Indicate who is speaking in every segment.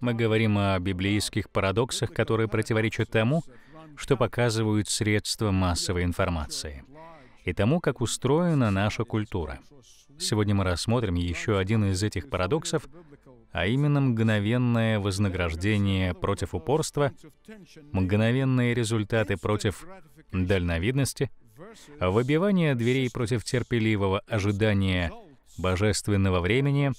Speaker 1: Мы говорим о библейских парадоксах, которые противоречат тому, что показывают средства массовой информации, и тому, как устроена наша культура. Сегодня мы рассмотрим еще один из этих парадоксов, а именно мгновенное вознаграждение против упорства, мгновенные результаты против дальновидности, выбивание дверей против терпеливого ожидания божественного времени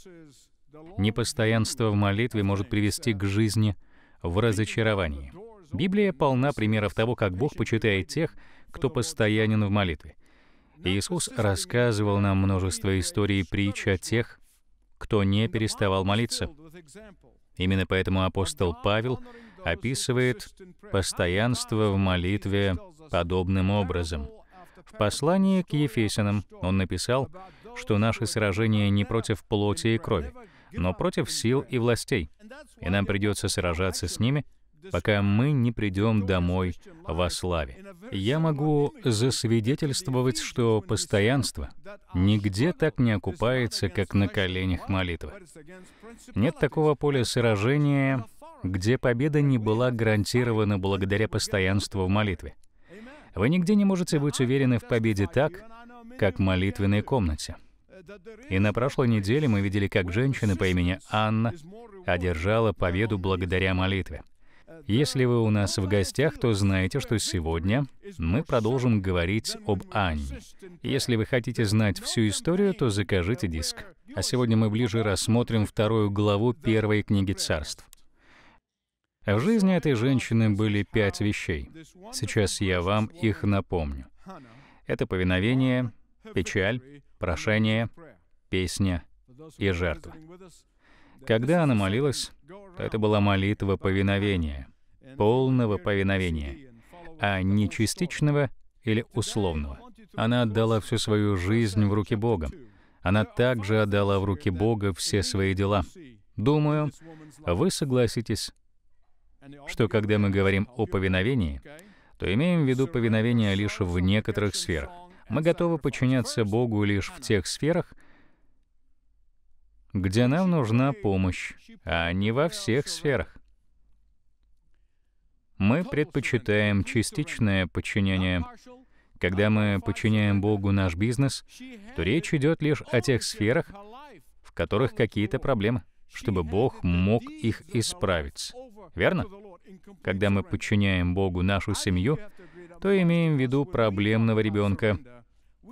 Speaker 1: Непостоянство в молитве может привести к жизни в разочаровании. Библия полна примеров того, как Бог почитает тех, кто постоянен в молитве. Иисус рассказывал нам множество историй и притч о тех, кто не переставал молиться. Именно поэтому апостол Павел описывает постоянство в молитве подобным образом. В послании к Ефесянам он написал, что наше сражение не против плоти и крови, но против сил и властей. И нам придется сражаться с ними, пока мы не придем домой во славе. Я могу засвидетельствовать, что постоянство нигде так не окупается, как на коленях молитвы. Нет такого поля сражения, где победа не была гарантирована благодаря постоянству в молитве. Вы нигде не можете быть уверены в победе так, как в молитвенной комнате. И на прошлой неделе мы видели, как женщина по имени Анна одержала победу благодаря молитве. Если вы у нас в гостях, то знаете, что сегодня мы продолжим говорить об Анне. Если вы хотите знать всю историю, то закажите диск. А сегодня мы ближе рассмотрим вторую главу первой книги царств. В жизни этой женщины были пять вещей. Сейчас я вам их напомню. Это повиновение, печаль, прошение, песня и жертва. Когда она молилась, то это была молитва повиновения, полного повиновения, а не частичного или условного. Она отдала всю свою жизнь в руки Бога. Она также отдала в руки Бога все свои дела. Думаю, вы согласитесь, что когда мы говорим о повиновении, то имеем в виду повиновение лишь в некоторых сферах. Мы готовы подчиняться Богу лишь в тех сферах, где нам нужна помощь, а не во всех сферах. Мы предпочитаем частичное подчинение. Когда мы подчиняем Богу наш бизнес, то речь идет лишь о тех сферах, в которых какие-то проблемы, чтобы Бог мог их исправить. Верно? Когда мы подчиняем Богу нашу семью, то имеем в виду проблемного ребенка,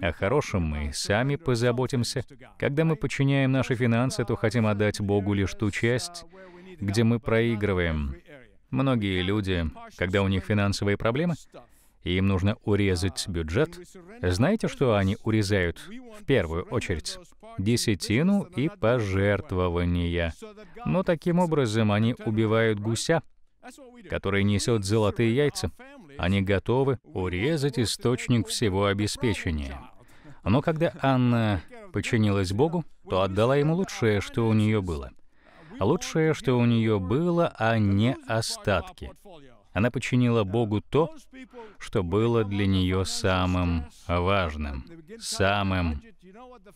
Speaker 1: о хорошем мы сами позаботимся. Когда мы подчиняем наши финансы, то хотим отдать Богу лишь ту часть, где мы проигрываем. Многие люди, когда у них финансовые проблемы, и им нужно урезать бюджет, знаете, что они урезают? В первую очередь, десятину и пожертвования. Но таким образом они убивают гуся, который несет золотые яйца. Они готовы урезать источник всего обеспечения. Но когда Анна подчинилась Богу, то отдала ему лучшее, что у нее было. Лучшее, что у нее было, а не остатки. Она подчинила Богу то, что было для нее самым важным, самым.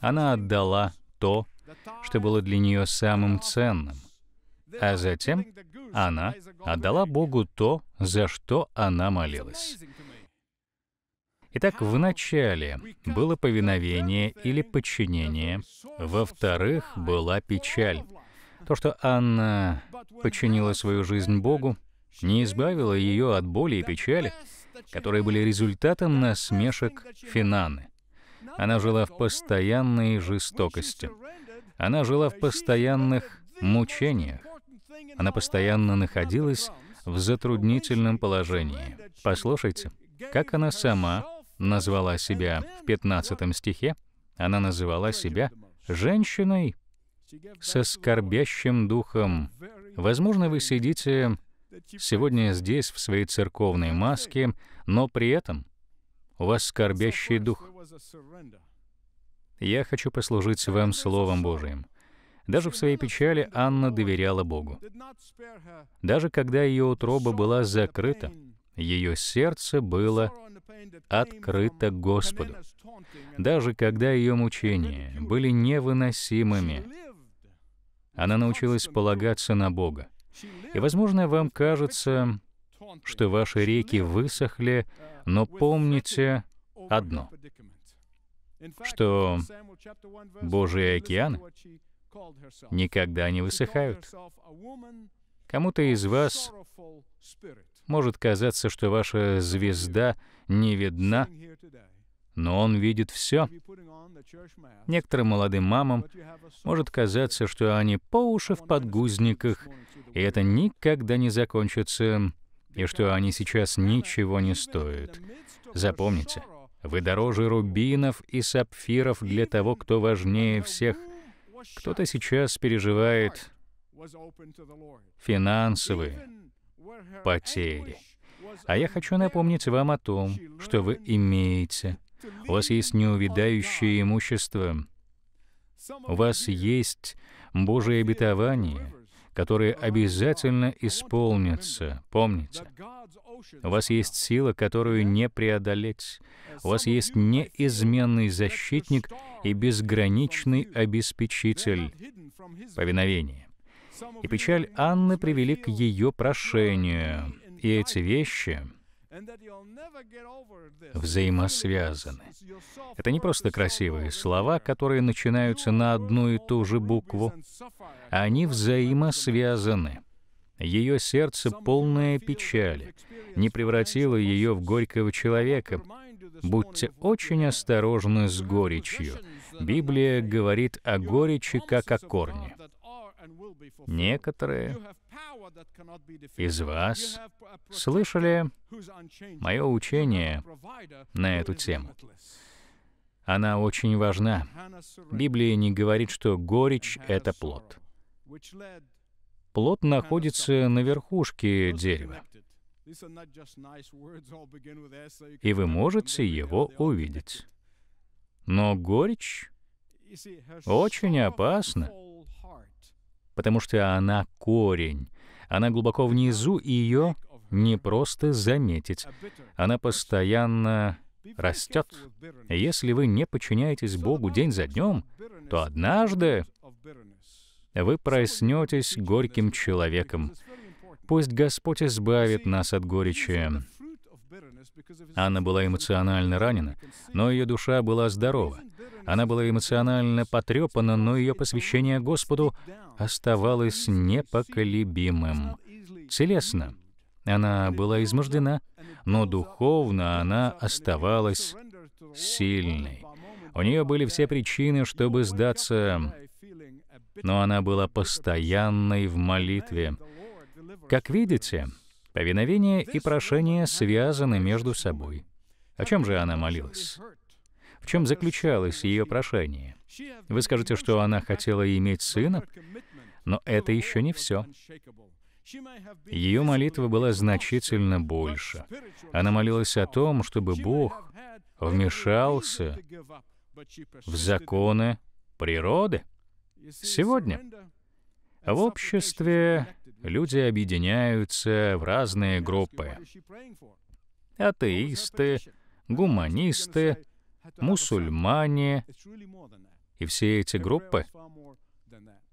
Speaker 1: Она отдала то, что было для нее самым ценным. А затем она отдала Богу то, за что она молилась. Итак, вначале было повиновение или подчинение, во-вторых, была печаль. То, что Анна подчинила свою жизнь Богу, не избавило ее от боли и печали, которые были результатом насмешек Финаны. Она жила в постоянной жестокости. Она жила в постоянных мучениях. Она постоянно находилась в затруднительном положении. Послушайте, как она сама назвала себя в 15 стихе, она называла себя женщиной со скорбящим духом. Возможно, вы сидите сегодня здесь в своей церковной маске, но при этом у вас скорбящий дух. Я хочу послужить вам Словом Божиим. Даже в своей печали Анна доверяла Богу. Даже когда ее утроба была закрыта, ее сердце было открыто Господу. Даже когда ее мучения были невыносимыми, она научилась полагаться на Бога. И, возможно, вам кажется, что ваши реки высохли, но помните одно, что Божий океан никогда не высыхают. Кому-то из вас может казаться, что ваша звезда не видна, но он видит все. Некоторым молодым мамам может казаться, что они по уши в подгузниках, и это никогда не закончится, и что они сейчас ничего не стоят. Запомните, вы дороже рубинов и сапфиров для того, кто важнее всех — кто-то сейчас переживает финансовые потери. А я хочу напомнить вам о том, что вы имеете. У вас есть неувидающее имущество. У вас есть Божие обетование — которые обязательно исполнятся. Помните, у вас есть сила, которую не преодолеть. У вас есть неизменный защитник и безграничный обеспечитель повиновения. И печаль Анны привели к ее прошению. И эти вещи — взаимосвязаны. Это не просто красивые слова, которые начинаются на одну и ту же букву. Они взаимосвязаны. Ее сердце, полное печали, не превратило ее в горького человека. Будьте очень осторожны с горечью. Библия говорит о горечи как о корне. Некоторые из вас слышали мое учение на эту тему. Она очень важна. Библия не говорит, что горечь — это плод. Плод находится на верхушке дерева. И вы можете его увидеть. Но горечь очень опасна, потому что она корень, она глубоко внизу, и ее не просто заметить. Она постоянно растет. Если вы не подчиняетесь Богу день за днем, то однажды вы проснетесь горьким человеком. Пусть Господь избавит нас от горечи. Анна была эмоционально ранена, но ее душа была здорова. Она была эмоционально потрепана, но ее посвящение Господу оставалось непоколебимым. Телесно она была измождена, но духовно она оставалась сильной. У нее были все причины, чтобы сдаться, но она была постоянной в молитве. Как видите, повиновение и прошение связаны между собой. О чем же она молилась? В чем заключалось ее прошение? Вы скажете, что она хотела иметь сына, но это еще не все. Ее молитва была значительно больше. Она молилась о том, чтобы Бог вмешался в законы природы. Сегодня в обществе люди объединяются в разные группы. Атеисты, гуманисты, мусульмане и все эти группы,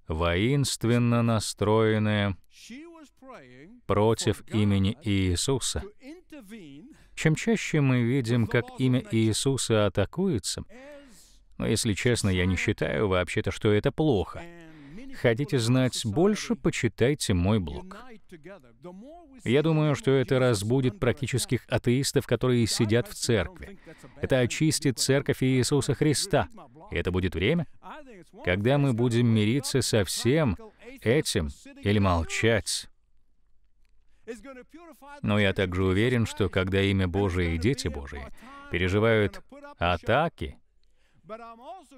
Speaker 1: воинственно настроенные против имени Иисуса. Чем чаще мы видим, как имя Иисуса атакуется, но, если честно, я не считаю вообще-то, что это плохо. Хотите знать больше, почитайте мой блог. Я думаю, что это разбудит практических атеистов, которые сидят в церкви. Это очистит церковь Иисуса Христа. И это будет время, когда мы будем мириться со всем этим или молчать. Но я также уверен, что когда имя Божие и дети Божии переживают атаки,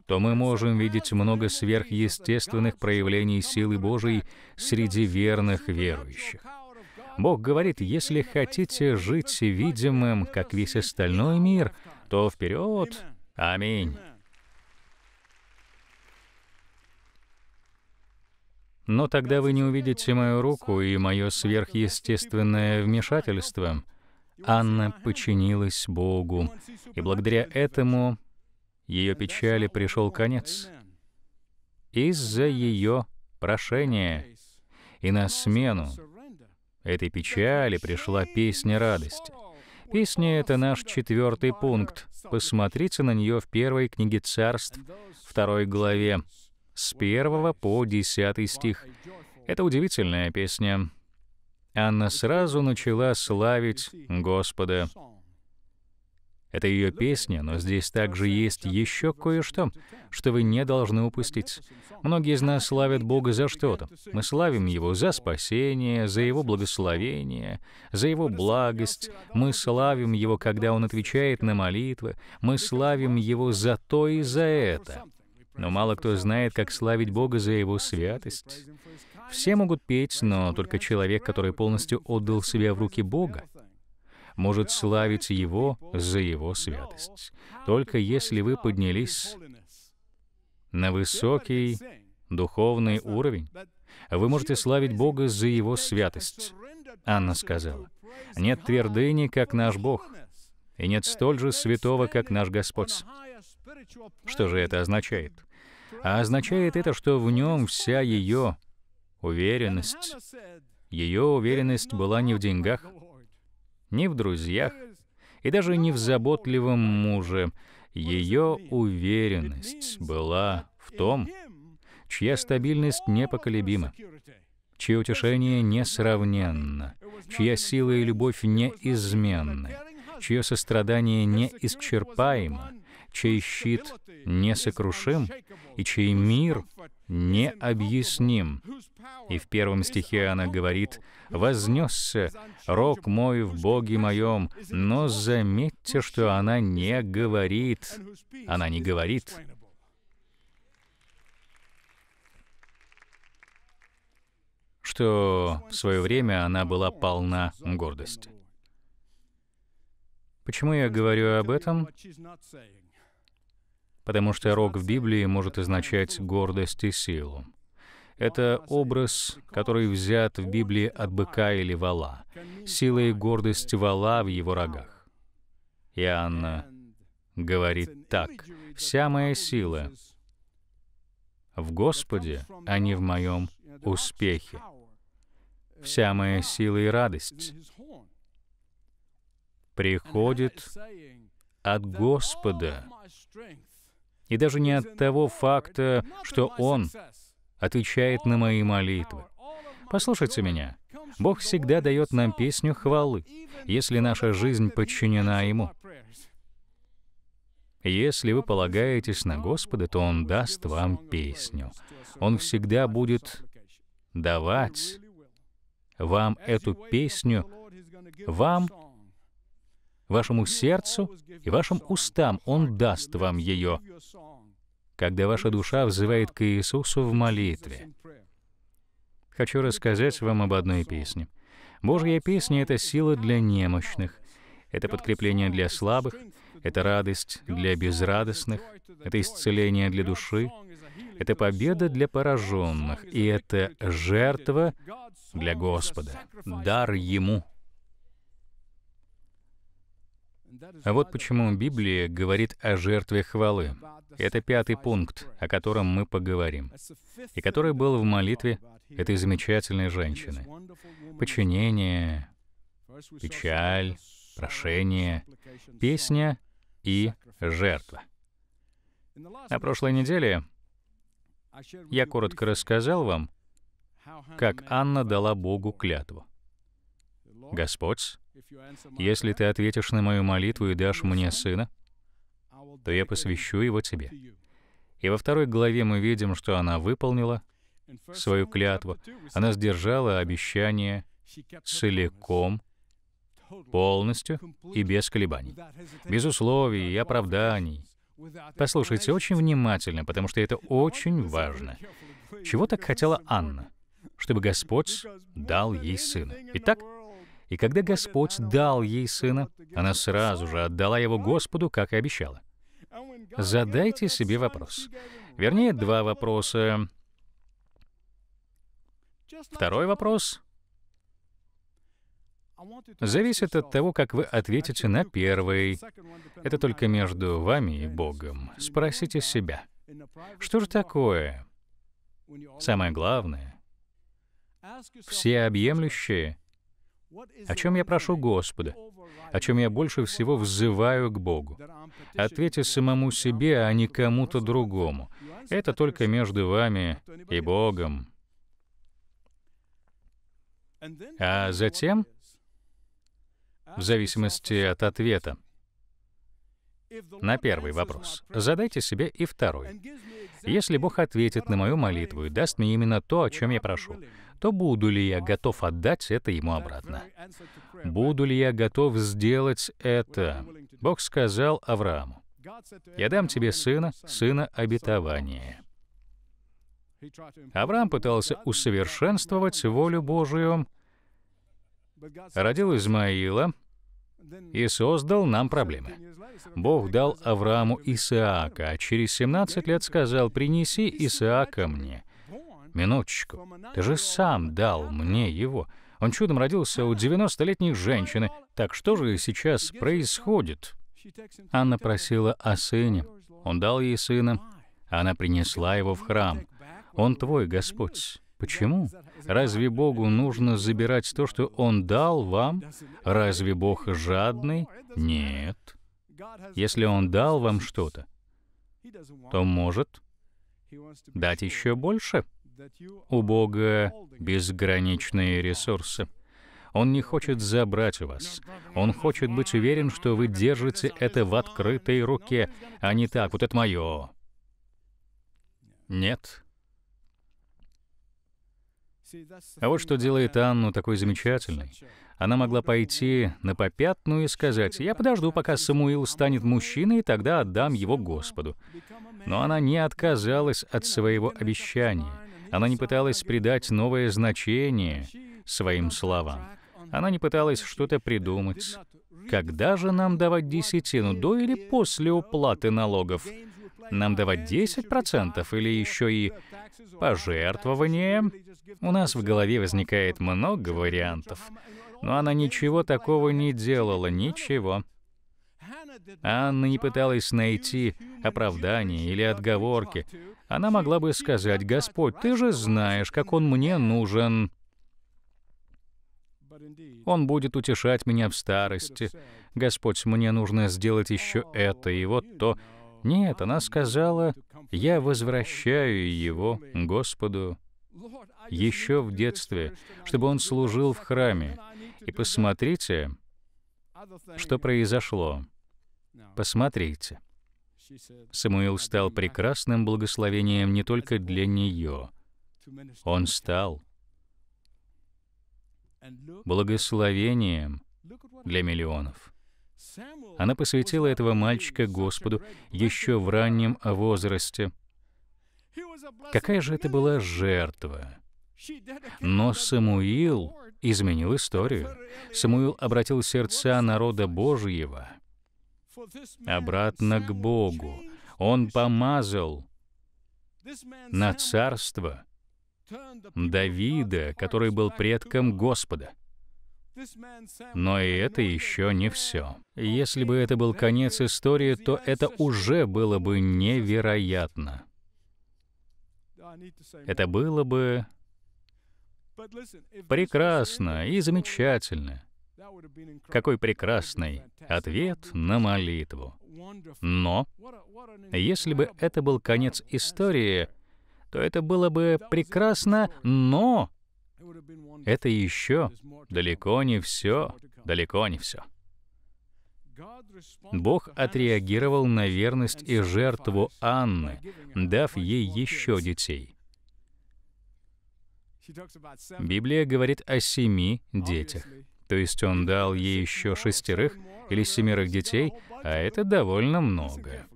Speaker 1: то мы можем видеть много сверхъестественных проявлений силы Божией среди верных верующих. Бог говорит, если хотите жить видимым, как весь остальной мир, то вперед. Аминь. Но тогда вы не увидите мою руку и мое сверхъестественное вмешательство. Анна подчинилась Богу, и благодаря этому ее печали пришел конец. Из-за ее прошения и на смену этой печали пришла песня радости. Песня — это наш четвертый пункт. Посмотрите на нее в первой книге царств, второй главе, с первого по десятый стих. Это удивительная песня. Анна сразу начала славить Господа. Это ее песня, но здесь также есть еще кое-что, что вы не должны упустить. Многие из нас славят Бога за что-то. Мы славим Его за спасение, за Его благословение, за Его благость. Мы славим Его, когда Он отвечает на молитвы. Мы славим Его за то и за это. Но мало кто знает, как славить Бога за Его святость. Все могут петь, но только человек, который полностью отдал себя в руки Бога, может славить Его за Его святость. Только если вы поднялись на высокий духовный уровень, вы можете славить Бога за Его святость. Анна сказала, «Нет твердыни, как наш Бог, и нет столь же святого, как наш Господь». Что же это означает? А означает это, что в нем вся ее уверенность. Ее уверенность была не в деньгах, ни в друзьях и даже не в заботливом муже. Ее уверенность была в том, чья стабильность непоколебима, чье утешение несравненно, чья сила и любовь неизменны, чье сострадание неисчерпаемо, чей щит несокрушим и чей мир необъясним. И в первом стихе она говорит, «Вознесся рок мой в Боге моем», но заметьте, что она не говорит. Она не говорит. что в свое время она была полна гордости. Почему я говорю об этом? потому что рог в Библии может означать гордость и силу. Это образ, который взят в Библии от быка или вала. Сила и гордость вала в его рогах. Иоанна говорит так, «Вся моя сила в Господе, а не в моем успехе. Вся моя сила и радость приходит от Господа, и даже не от того факта, что Он отвечает на мои молитвы. Послушайте меня. Бог всегда дает нам песню хвалы, если наша жизнь подчинена Ему. Если вы полагаетесь на Господа, то Он даст вам песню. Он всегда будет давать вам эту песню, вам вашему сердцу и вашим устам Он даст вам ее, когда ваша душа взывает к Иисусу в молитве. Хочу рассказать вам об одной песне. Божья песня — это сила для немощных, это подкрепление для слабых, это радость для безрадостных, это исцеление для души, это победа для пораженных, и это жертва для Господа, дар Ему — вот почему Библия говорит о жертве хвалы. Это пятый пункт, о котором мы поговорим, и который был в молитве этой замечательной женщины. Подчинение, печаль, прошение, песня и жертва. На прошлой неделе я коротко рассказал вам, как Анна дала Богу клятву. Господь, если ты ответишь на мою молитву и дашь мне сына, то я посвящу его тебе. И во второй главе мы видим, что она выполнила свою клятву. Она сдержала обещание целиком, полностью и без колебаний, без условий и оправданий. Послушайте очень внимательно, потому что это очень важно. Чего так хотела Анна? Чтобы Господь дал ей сына. Итак, и когда Господь дал ей сына, она сразу же отдала его Господу, как и обещала. Задайте себе вопрос. Вернее, два вопроса. Второй вопрос зависит от того, как вы ответите на первый. Это только между вами и Богом. Спросите себя, что же такое? Самое главное, всеобъемлющее — о чем я прошу Господа? О чем я больше всего взываю к Богу? Ответьте самому себе, а не кому-то другому. Это только между вами и Богом. А затем, в зависимости от ответа, на первый вопрос задайте себе и второй. Если Бог ответит на мою молитву и даст мне именно то, о чем я прошу, то буду ли я готов отдать это ему обратно? Буду ли я готов сделать это? Бог сказал Аврааму, «Я дам тебе сына, сына обетования». Авраам пытался усовершенствовать волю Божию, родил Измаила и создал нам проблемы. Бог дал Аврааму Исаака, а через 17 лет сказал, «Принеси Исаака мне». Минуточку, ты же сам дал мне его. Он чудом родился у 90-летней женщины. Так что же сейчас происходит? Анна просила о сыне. Он дал ей сына. Она принесла его в храм. Он твой, Господь. Почему? Разве Богу нужно забирать то, что Он дал вам? Разве Бог жадный? Нет. Если Он дал вам что-то, то может дать еще больше. У Бога безграничные ресурсы. Он не хочет забрать у вас. Он хочет быть уверен, что вы держите это в открытой руке, а не так, вот это мое. Нет. А вот что делает Анну такой замечательной. Она могла пойти на попятную и сказать, «Я подожду, пока Самуил станет мужчиной, и тогда отдам его Господу». Но она не отказалась от своего обещания — она не пыталась придать новое значение своим словам. Она не пыталась что-то придумать. Когда же нам давать десятину, до или после уплаты налогов? Нам давать 10% или еще и пожертвование? У нас в голове возникает много вариантов. Но она ничего такого не делала, ничего. Анна не пыталась найти оправдание или отговорки она могла бы сказать, «Господь, ты же знаешь, как он мне нужен». Он будет утешать меня в старости. Господь, мне нужно сделать еще это и вот то. Нет, она сказала, «Я возвращаю его Господу» еще в детстве, чтобы он служил в храме. И посмотрите, что произошло. Посмотрите. Самуил стал прекрасным благословением не только для нее. Он стал благословением для миллионов. Она посвятила этого мальчика Господу еще в раннем возрасте. Какая же это была жертва? Но Самуил изменил историю. Самуил обратил сердца народа Божьего — обратно к Богу. Он помазал на царство Давида, который был предком Господа. Но и это еще не все. Если бы это был конец истории, то это уже было бы невероятно. Это было бы прекрасно и замечательно. Какой прекрасный ответ на молитву. Но, если бы это был конец истории, то это было бы прекрасно, но это еще далеко не все, далеко не все. Бог отреагировал на верность и жертву Анны, дав ей еще детей. Библия говорит о семи детях. То есть он дал ей еще шестерых или семерых детей, а это довольно много.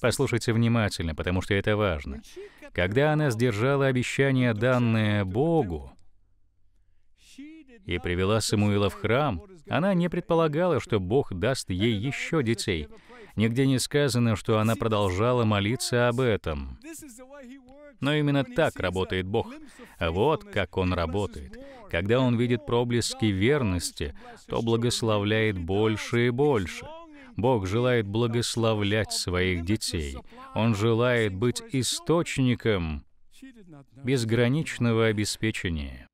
Speaker 1: Послушайте внимательно, потому что это важно. Когда она сдержала обещание, данное Богу, и привела Самуила в храм, она не предполагала, что Бог даст ей еще детей. Нигде не сказано, что она продолжала молиться об этом. Но именно так работает Бог. Вот как Он работает. Когда Он видит проблески верности, то благословляет больше и больше. Бог желает благословлять своих детей. Он желает быть источником безграничного обеспечения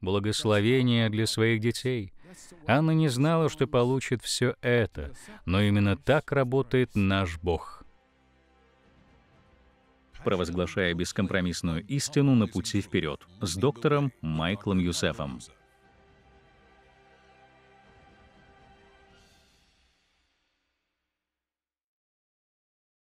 Speaker 1: благословения для своих детей. Анна не знала, что получит все это, но именно так работает наш Бог. Провозглашая бескомпромиссную истину на пути вперед с доктором Майклом Юсефом.